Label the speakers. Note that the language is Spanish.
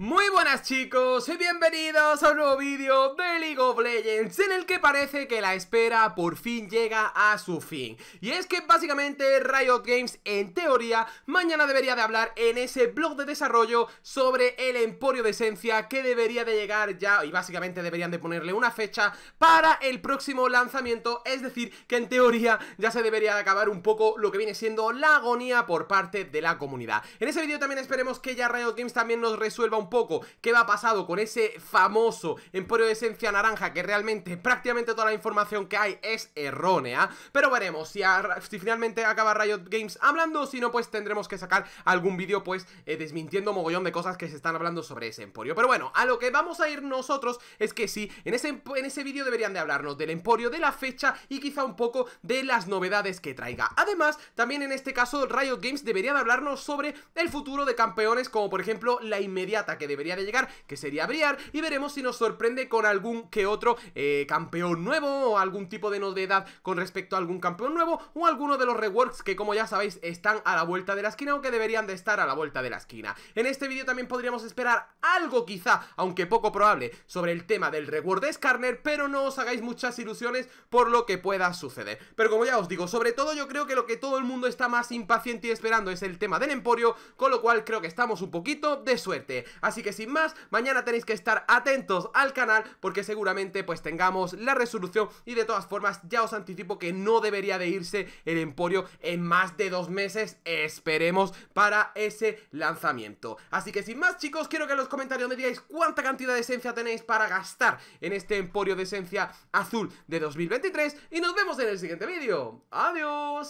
Speaker 1: Muy buenas chicos y bienvenidos a un nuevo vídeo de League of Legends en el que parece que la espera por fin llega a su fin y es que básicamente Riot Games en teoría mañana debería de hablar en ese blog de desarrollo sobre el Emporio de Esencia que debería de llegar ya y básicamente deberían de ponerle una fecha para el próximo lanzamiento es decir que en teoría ya se debería de acabar un poco lo que viene siendo la agonía por parte de la comunidad en ese vídeo también esperemos que ya Riot Games también nos resuelva un poco qué va pasado con ese famoso Emporio de Esencia Naranja que realmente prácticamente toda la información que hay es errónea. Pero veremos si, finalmente acaba Riot Games hablando, o si no pues tendremos que sacar algún vídeo pues eh, desmintiendo mogollón de cosas que se están hablando sobre ese Emporio. Pero bueno, a lo que vamos a ir nosotros es que sí, en ese, en ese vídeo deberían de hablarnos del Emporio, de la fecha y quizá un poco de las novedades que traiga. Además, también en este caso Riot Games deberían de hablarnos sobre el futuro de campeones como por ejemplo la inmediata que debería de llegar, que sería Briar, y veremos si nos sorprende con algún que otro eh, campeón nuevo o algún tipo de novedad con respecto a algún campeón nuevo o alguno de los rewards que como ya sabéis están a la vuelta de la esquina o que deberían de estar a la vuelta de la esquina. En este vídeo también podríamos esperar algo quizá, aunque poco probable, sobre el tema del reward de Skarner, pero no os hagáis muchas ilusiones por lo que pueda suceder. Pero como ya os digo, sobre todo yo creo que lo que todo el mundo está más impaciente y esperando es el tema del Emporio, con lo cual creo que estamos un poquito de suerte. Así que sin más, mañana tenéis que estar atentos al canal porque seguramente pues tengamos la resolución y de todas formas ya os anticipo que no debería de irse el Emporio en más de dos meses, esperemos, para ese lanzamiento. Así que sin más chicos, quiero que en los comentarios me digáis cuánta cantidad de esencia tenéis para gastar en este Emporio de esencia azul de 2023 y nos vemos en el siguiente vídeo. ¡Adiós!